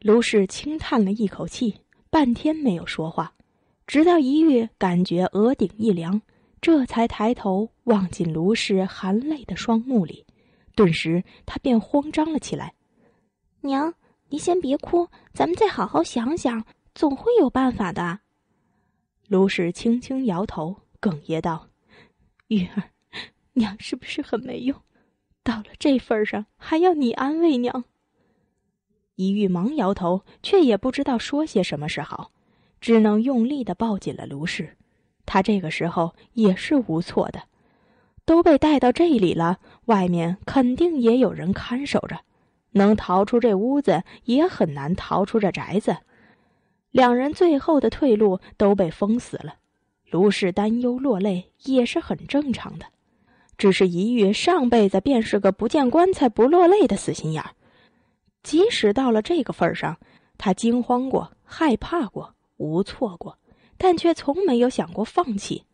卢氏轻叹了一口气，半天没有说话，直到一月感觉额顶一凉，这才抬头望进卢氏含泪的双目里，顿时她便慌张了起来：“娘，您先别哭，咱们再好好想想，总会有办法的。”卢氏轻轻摇头，哽咽道：“玉儿，娘是不是很没用？到了这份上，还要你安慰娘？”一玉忙摇头，却也不知道说些什么是好，只能用力地抱紧了卢氏。他这个时候也是无措的，都被带到这里了，外面肯定也有人看守着，能逃出这屋子也很难逃出这宅子，两人最后的退路都被封死了。卢氏担忧落泪也是很正常的，只是一玉上辈子便是个不见棺材不落泪的死心眼儿。即使到了这个份儿上，他惊慌过、害怕过、无错过，但却从没有想过放弃。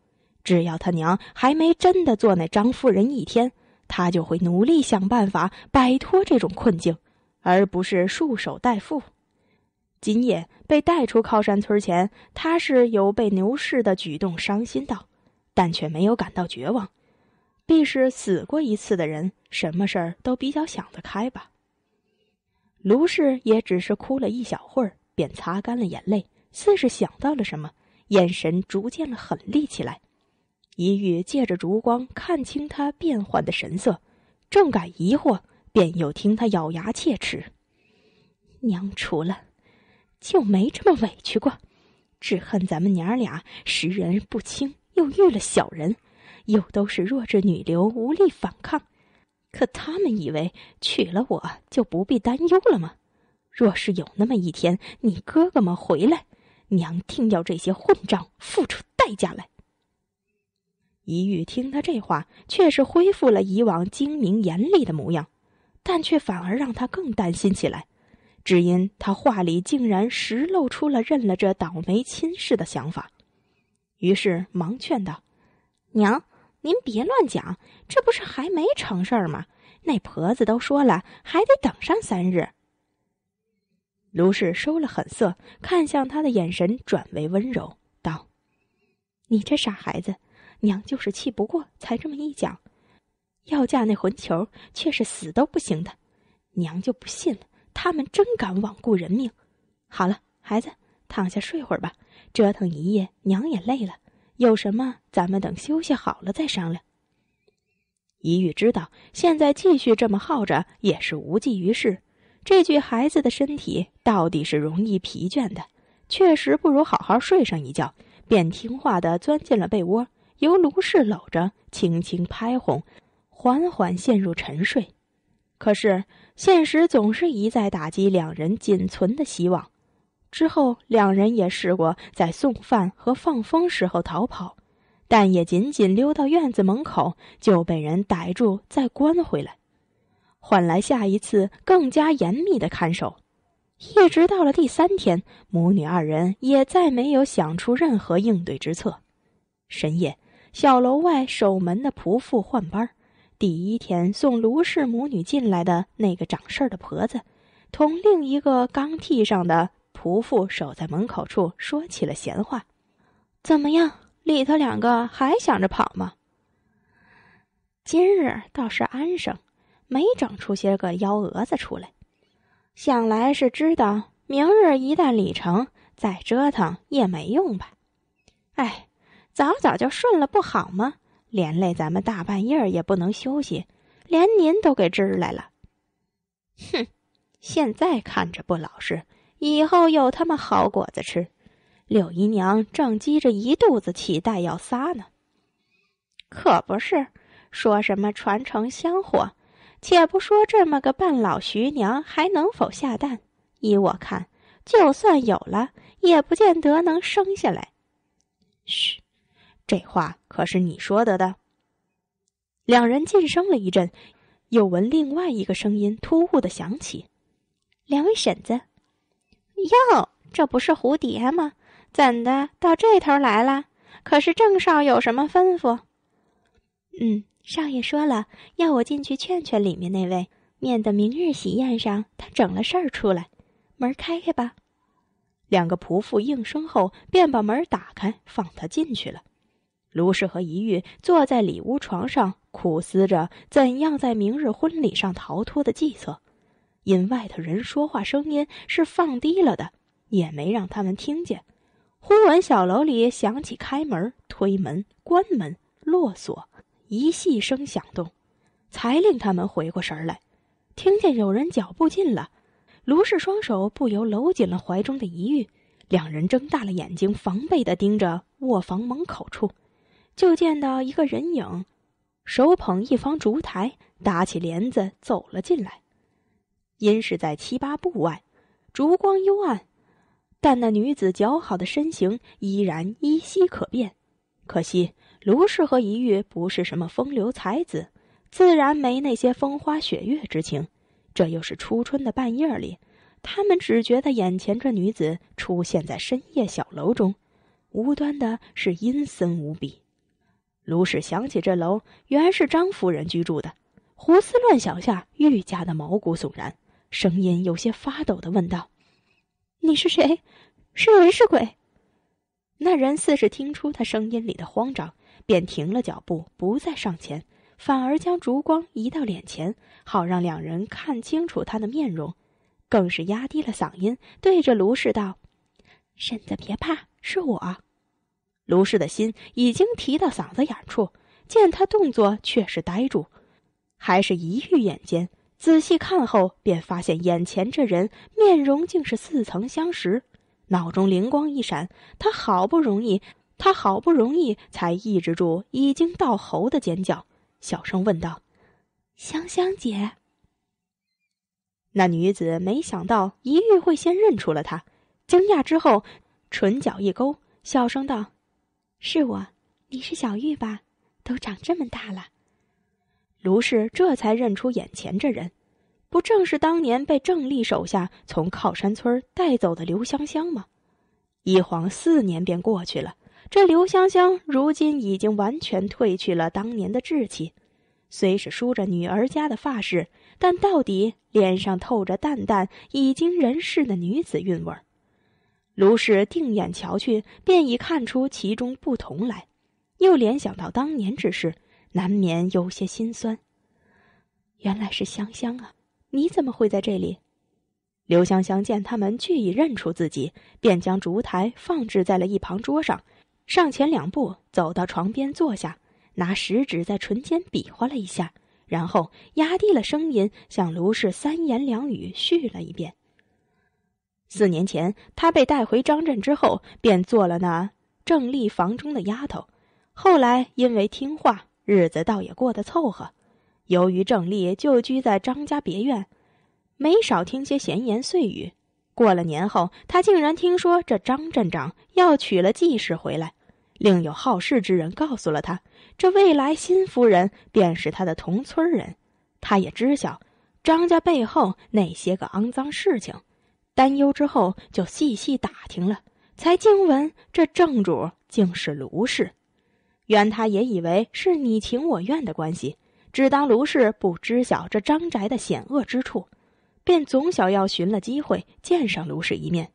只要他娘还没真的做那张夫人一天，他就会努力想办法摆脱这种困境，而不是束手待缚。今夜被带出靠山村前，他是有被牛氏的举动伤心到，但却没有感到绝望。必是死过一次的人，什么事儿都比较想得开吧。卢氏也只是哭了一小会儿，便擦干了眼泪，似是想到了什么，眼神逐渐的狠厉起来。一玉借着烛光看清他变幻的神色，正感疑惑，便又听他咬牙切齿：“娘除了就没这么委屈过，只恨咱们娘儿俩识人不清，又遇了小人，又都是弱智女流，无力反抗。”可他们以为娶了我就不必担忧了吗？若是有那么一天，你哥哥们回来，娘定要这些混账付出代价来。一玉听他这话，却是恢复了以往精明严厉的模样，但却反而让他更担心起来，只因他话里竟然实露出了认了这倒霉亲事的想法，于是忙劝道：“娘。”您别乱讲，这不是还没成事儿吗？那婆子都说了，还得等上三日。卢氏收了狠色，看向他的眼神转为温柔，道：“你这傻孩子，娘就是气不过才这么一讲。要嫁那混球，却是死都不行的。娘就不信了，他们真敢罔顾人命。好了，孩子，躺下睡会儿吧，折腾一夜，娘也累了。”有什么，咱们等休息好了再商量。一玉知道现在继续这么耗着也是无济于事，这具孩子的身体到底是容易疲倦的，确实不如好好睡上一觉。便听话的钻进了被窝，由卢氏搂着，轻轻拍哄，缓缓陷入沉睡。可是现实总是一再打击两人仅存的希望。之后，两人也试过在送饭和放风时候逃跑，但也仅仅溜到院子门口就被人逮住，再关回来，换来下一次更加严密的看守。一直到了第三天，母女二人也再没有想出任何应对之策。深夜，小楼外守门的仆妇换班，第一天送卢氏母女进来的那个掌事的婆子，同另一个刚替上的。仆妇守在门口处，说起了闲话：“怎么样，里头两个还想着跑吗？今日倒是安生，没整出些个幺蛾子出来。想来是知道明日一旦礼成，再折腾也没用吧？哎，早早就顺了不好吗？连累咱们大半夜也不能休息，连您都给支来了。哼，现在看着不老实。”以后有他们好果子吃，柳姨娘正积着一肚子气待要撒呢。可不是，说什么传承香火，且不说这么个半老徐娘还能否下蛋，依我看，就算有了，也不见得能生下来。嘘，这话可是你说的的。两人晋升了一阵，又闻另外一个声音突兀的响起：“两位婶子。”哟，这不是蝴蝶吗？怎的到这头来了？可是郑少有什么吩咐？嗯，少爷说了，要我进去劝劝里面那位，免得明日喜宴上他整了事儿出来。门开开吧。两个仆妇应声后，便把门打开，放他进去了。卢氏和一玉坐在里屋床上，苦思着怎样在明日婚礼上逃脱的计策。因外头人说话声音是放低了的，也没让他们听见。忽闻小楼里响起开门、推门、关门、落锁一系声响动，才令他们回过神来，听见有人脚步近了。卢氏双手不由搂紧了怀中的一玉，两人睁大了眼睛，防备地盯着卧房门口处，就见到一个人影，手捧一方烛台，搭起帘子走了进来。因是在七八步外，烛光幽暗，但那女子姣好的身形依然依稀可辨。可惜卢氏和一玉不是什么风流才子，自然没那些风花雪月之情。这又是初春的半夜里，他们只觉得眼前这女子出现在深夜小楼中，无端的是阴森无比。卢氏想起这楼原是张夫人居住的，胡思乱想下愈加的毛骨悚然。声音有些发抖的问道：“你是谁？是人是鬼？”那人似是听出他声音里的慌张，便停了脚步，不再上前，反而将烛光移到脸前，好让两人看清楚他的面容，更是压低了嗓音，对着卢氏道：“婶子别怕，是我。”卢氏的心已经提到嗓子眼处，见他动作却是呆住，还是一遇眼尖。仔细看后，便发现眼前这人面容竟是似曾相识。脑中灵光一闪，他好不容易，他好不容易才抑制住已经到喉的尖叫，小声问道：“香香姐。”那女子没想到一遇会先认出了他，惊讶之后，唇角一勾，小声道：“是我，你是小玉吧？都长这么大了。”卢氏这才认出眼前这人，不正是当年被郑立手下从靠山村带走的刘香香吗？一晃四年便过去了，这刘香香如今已经完全褪去了当年的稚气，虽是梳着女儿家的发饰，但到底脸上透着淡淡已经人世的女子韵味儿。卢氏定眼瞧去，便已看出其中不同来，又联想到当年之事。难免有些心酸。原来是香香啊！你怎么会在这里？刘香香见他们俱已认出自己，便将烛台放置在了一旁桌上，上前两步走到床边坐下，拿食指在唇间比划了一下，然后压低了声音向卢氏三言两语叙了一遍：四年前他被带回张镇之后，便做了那正立房中的丫头，后来因为听话。日子倒也过得凑合，由于郑丽就居在张家别院，没少听些闲言碎语。过了年后，他竟然听说这张镇长要娶了季氏回来，另有好事之人告诉了他，这未来新夫人便是他的同村人。他也知晓张家背后那些个肮脏事情，担忧之后就细细打听了，才惊闻这正主竟是卢氏。原他也以为是你情我愿的关系，只当卢氏不知晓这张宅的险恶之处，便总想要寻了机会见上卢氏一面。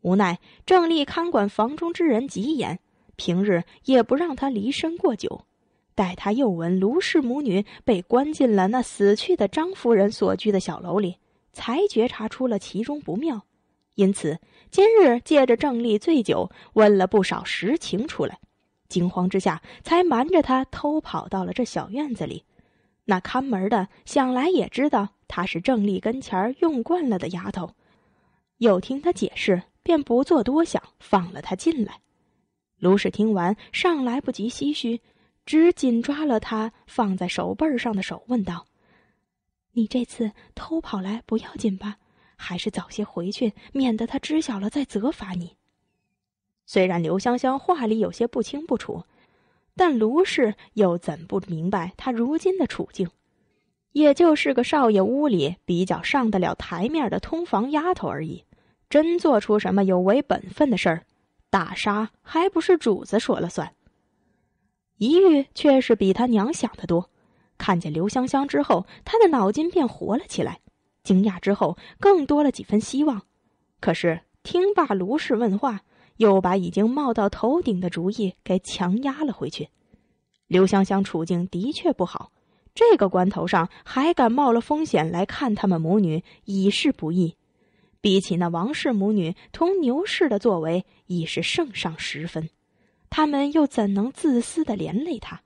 无奈郑丽看管房中之人极严，平日也不让他离身过久。待他又闻卢氏母女被关进了那死去的张夫人所居的小楼里，才觉察出了其中不妙，因此今日借着郑丽醉酒，问了不少实情出来。惊慌之下，才瞒着他偷跑到了这小院子里。那看门的想来也知道他是郑丽跟前用惯了的丫头，又听他解释，便不作多想，放了他进来。卢氏听完，尚来不及唏嘘，只紧抓了他放在手背上的手，问道：“你这次偷跑来不要紧吧？还是早些回去，免得他知晓了再责罚你。”虽然刘香香话里有些不清不楚，但卢氏又怎不明白她如今的处境？也就是个少爷屋里比较上得了台面的通房丫头而已。真做出什么有违本分的事儿，打杀还不是主子说了算？一玉却是比他娘想的多。看见刘香香之后，他的脑筋便活了起来，惊讶之后更多了几分希望。可是听罢卢氏问话，又把已经冒到头顶的主意给强压了回去。刘香香处境的确不好，这个关头上还敢冒了风险来看他们母女，已是不易。比起那王氏母女同牛氏的作为，已是圣上十分。他们又怎能自私的连累他？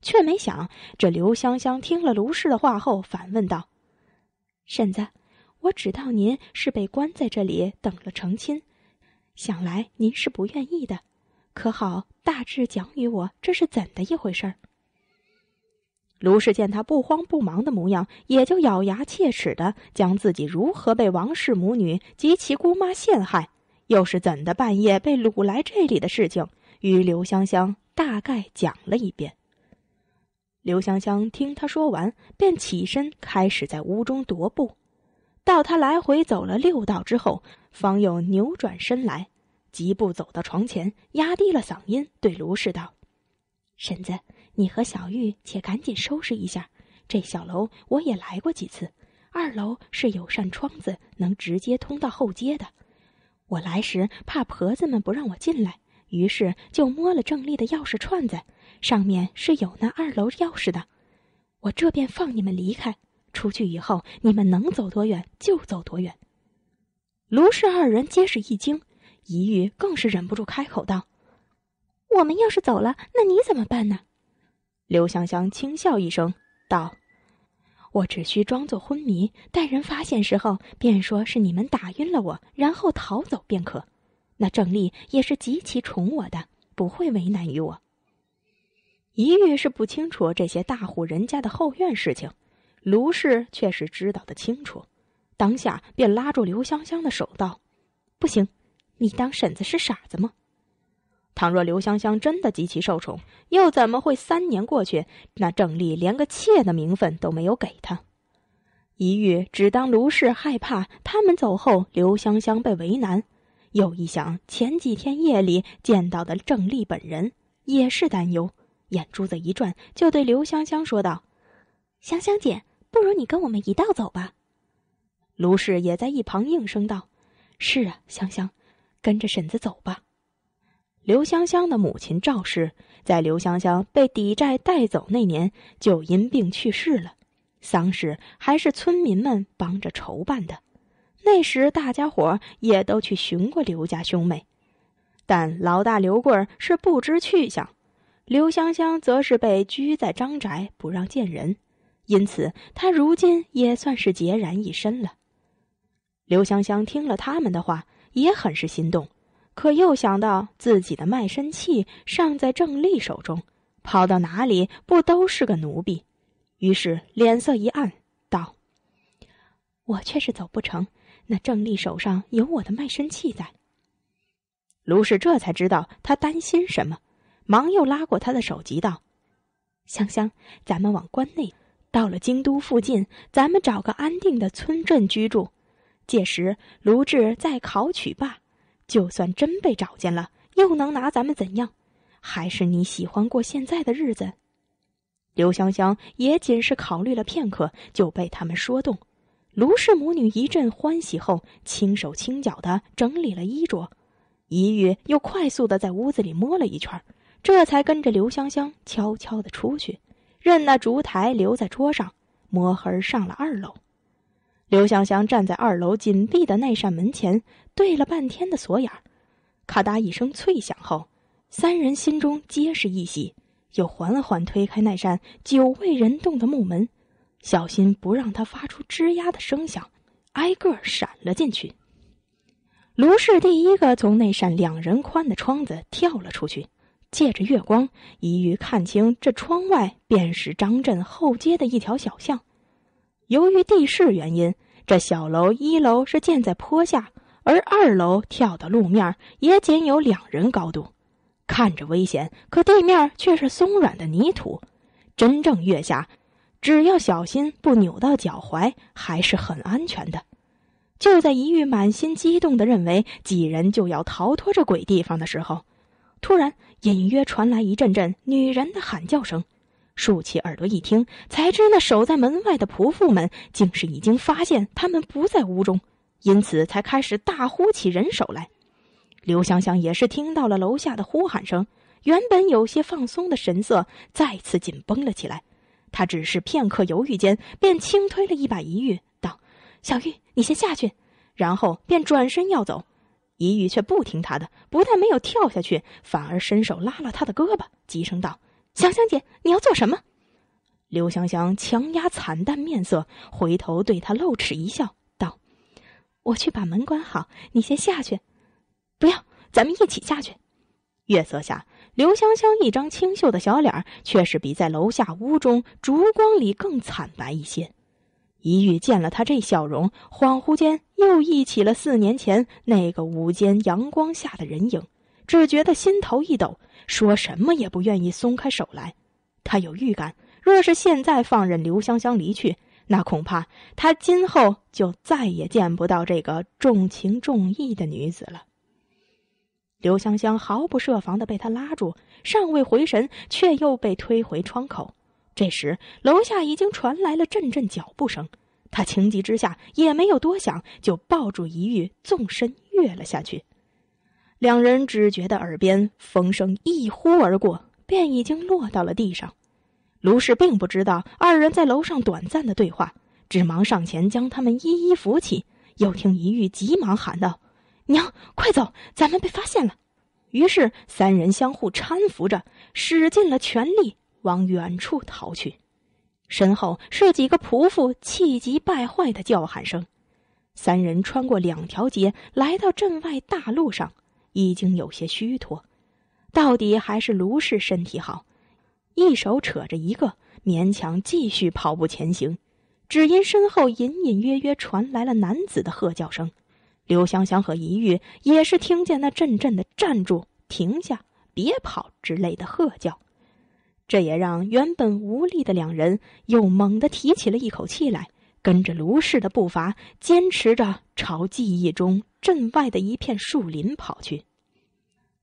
却没想，这刘香香听了卢氏的话后，反问道：“婶子，我只道您是被关在这里等了成亲。”想来您是不愿意的，可好？大致讲与我这是怎的一回事儿。卢氏见他不慌不忙的模样，也就咬牙切齿的将自己如何被王氏母女及其姑妈陷害，又是怎的半夜被掳来这里的事情，与刘香香大概讲了一遍。刘香香听他说完，便起身开始在屋中踱步，到他来回走了六道之后。方又扭转身来，疾步走到床前，压低了嗓音对卢氏道：“婶子，你和小玉且赶紧收拾一下。这小楼我也来过几次，二楼是有扇窗子，能直接通到后街的。我来时怕婆子们不让我进来，于是就摸了郑丽的钥匙串子，上面是有那二楼钥匙的。我这便放你们离开，出去以后你们能走多远就走多远。”卢氏二人皆是一惊，一玉更是忍不住开口道：“我们要是走了，那你怎么办呢？”刘香香轻笑一声道：“我只需装作昏迷，待人发现时候，便说是你们打晕了我，然后逃走便可。那郑丽也是极其宠我的，不会为难于我。”一玉是不清楚这些大户人家的后院事情，卢氏却是知道的清楚。当下便拉住刘香香的手道：“不行，你当婶子是傻子吗？倘若刘香香真的极其受宠，又怎么会三年过去，那郑丽连个妾的名分都没有给她？一遇只当卢氏害怕他们走后刘香香被为难，又一想前几天夜里见到的郑丽本人也是担忧，眼珠子一转，就对刘香香说道：‘香香姐，不如你跟我们一道走吧。’”卢氏也在一旁应声道：“是啊，香香，跟着婶子走吧。”刘香香的母亲赵氏在刘香香被抵债带走那年就因病去世了，丧事还是村民们帮着筹办的。那时大家伙也都去寻过刘家兄妹，但老大刘贵儿是不知去向，刘香香则是被拘在张宅不让见人，因此他如今也算是孑然一身了。刘香香听了他们的话，也很是心动，可又想到自己的卖身契尚在郑丽手中，跑到哪里不都是个奴婢？于是脸色一暗，道：“我却是走不成，那郑丽手上有我的卖身契在。”卢氏这才知道他担心什么，忙又拉过他的手，急道：“香香，咱们往关内，到了京都附近，咱们找个安定的村镇居住。”届时卢志再考取罢，就算真被找见了，又能拿咱们怎样？还是你喜欢过现在的日子？刘香香也仅是考虑了片刻，就被他们说动。卢氏母女一阵欢喜后，轻手轻脚的整理了衣着，一玉又快速的在屋子里摸了一圈，这才跟着刘香香悄悄的出去，任那烛台留在桌上，摸黑上了二楼。刘香香站在二楼紧闭的那扇门前，对了半天的锁眼儿，咔嗒一声脆响后，三人心中皆是一喜，又缓缓推开那扇久未人动的木门，小心不让它发出吱呀的声响，挨个闪了进去。卢氏第一个从那扇两人宽的窗子跳了出去，借着月光一隅看清，这窗外便是张镇后街的一条小巷。由于地势原因，这小楼一楼是建在坡下，而二楼跳的路面也仅有两人高度，看着危险，可地面却是松软的泥土。真正跃下，只要小心不扭到脚踝，还是很安全的。就在一玉满心激动的认为几人就要逃脱这鬼地方的时候，突然隐约传来一阵阵女人的喊叫声。竖起耳朵一听，才知那守在门外的仆妇们竟是已经发现他们不在屋中，因此才开始大呼起人手来。刘香香也是听到了楼下的呼喊声，原本有些放松的神色再次紧绷了起来。他只是片刻犹豫间，便轻推了一把一玉，道：“小玉，你先下去。”然后便转身要走，一玉却不听他的，不但没有跳下去，反而伸手拉了他的胳膊，急声道。香香姐，你要做什么？刘香香强压惨淡面色，回头对他露齿一笑，道：“我去把门关好，你先下去。不要，咱们一起下去。”月色下，刘香香一张清秀的小脸儿，却是比在楼下屋中烛光里更惨白一些。一遇见了他这笑容，恍惚间又忆起了四年前那个午间阳光下的人影。只觉得心头一抖，说什么也不愿意松开手来。他有预感，若是现在放任刘香香离去，那恐怕他今后就再也见不到这个重情重义的女子了。刘香香毫不设防的被他拉住，尚未回神，却又被推回窗口。这时，楼下已经传来了阵阵脚步声。他情急之下也没有多想，就抱住一玉，纵身跃了下去。两人只觉得耳边风声一呼而过，便已经落到了地上。卢氏并不知道二人在楼上短暂的对话，只忙上前将他们一一扶起。又听一玉急忙喊道：“娘，快走，咱们被发现了！”于是三人相互搀扶着，使尽了全力往远处逃去。身后是几个仆妇气急败坏的叫喊声。三人穿过两条街，来到镇外大路上。已经有些虚脱，到底还是卢氏身体好，一手扯着一个，勉强继续跑步前行。只因身后隐隐约约传来了男子的喝叫声，刘香香和一玉也是听见那阵阵的“站住，停下，别跑”之类的喝叫，这也让原本无力的两人又猛地提起了一口气来。跟着卢氏的步伐，坚持着朝记忆中镇外的一片树林跑去。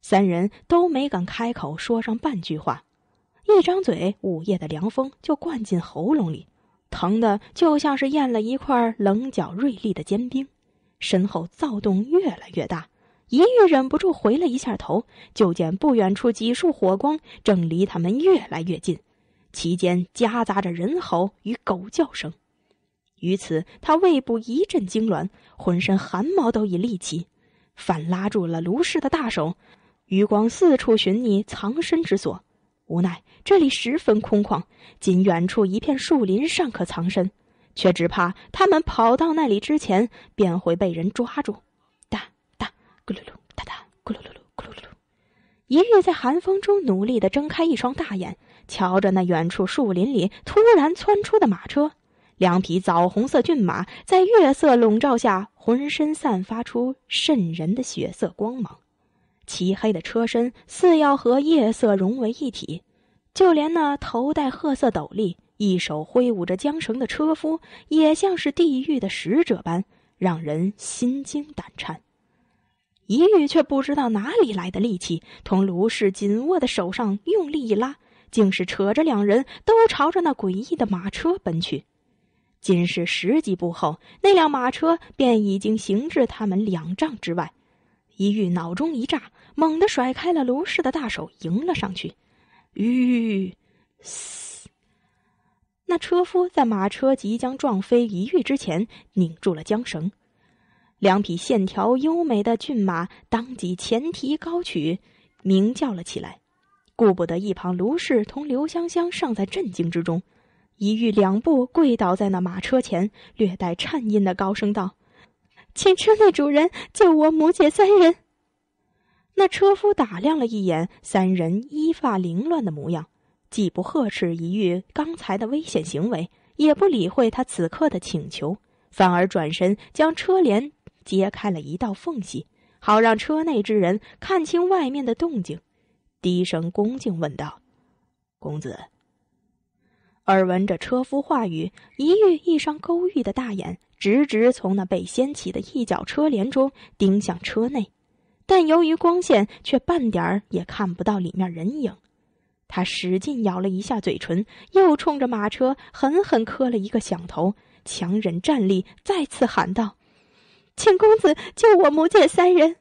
三人都没敢开口说上半句话，一张嘴，午夜的凉风就灌进喉咙里，疼的就像是咽了一块棱角锐利的坚冰。身后躁动越来越大，一玉忍不住回了一下头，就见不远处几束火光正离他们越来越近，其间夹杂着人吼与狗叫声。于此，他胃部一阵痉挛，浑身汗毛都已立起，反拉住了卢氏的大手，余光四处寻觅藏身之所。无奈这里十分空旷，仅远处一片树林尚可藏身，却只怕他们跑到那里之前便会被人抓住。哒哒咕噜噜，哒哒咕噜噜噜咕噜噜噜，爷爷在寒风中努力的睁开一双大眼，瞧着那远处树林里突然窜出的马车。两匹枣红色骏马在月色笼罩下，浑身散发出渗人的血色光芒。漆黑的车身似要和夜色融为一体，就连那头戴褐色斗笠、一手挥舞着缰绳的车夫，也像是地狱的使者般让人心惊胆颤。一玉却不知道哪里来的力气，同卢氏紧握的手上用力一拉，竟是扯着两人都朝着那诡异的马车奔去。仅是十几步后，那辆马车便已经行至他们两丈之外。一玉脑中一炸，猛地甩开了卢氏的大手，迎了上去。吁！嘶！那车夫在马车即将撞飞一玉之前，拧住了缰绳。两匹线条优美的骏马当即前蹄高举，鸣叫了起来。顾不得一旁卢氏同刘香香尚在震惊之中。一玉两步跪倒在那马车前，略带颤音的高声道：“请车内主人救我母姐三人。”那车夫打量了一眼三人衣发凌乱的模样，既不呵斥一玉刚才的危险行为，也不理会他此刻的请求，反而转身将车帘揭开了一道缝隙，好让车内之人看清外面的动静，低声恭敬问道：“公子。”耳闻着车夫话语，一遇一双勾玉的大眼直直从那被掀起的一角车帘中盯向车内，但由于光线，却半点儿也看不到里面人影。他使劲咬了一下嘴唇，又冲着马车狠狠磕了一个响头，强忍站立，再次喊道：“请公子，救我母姐三人！”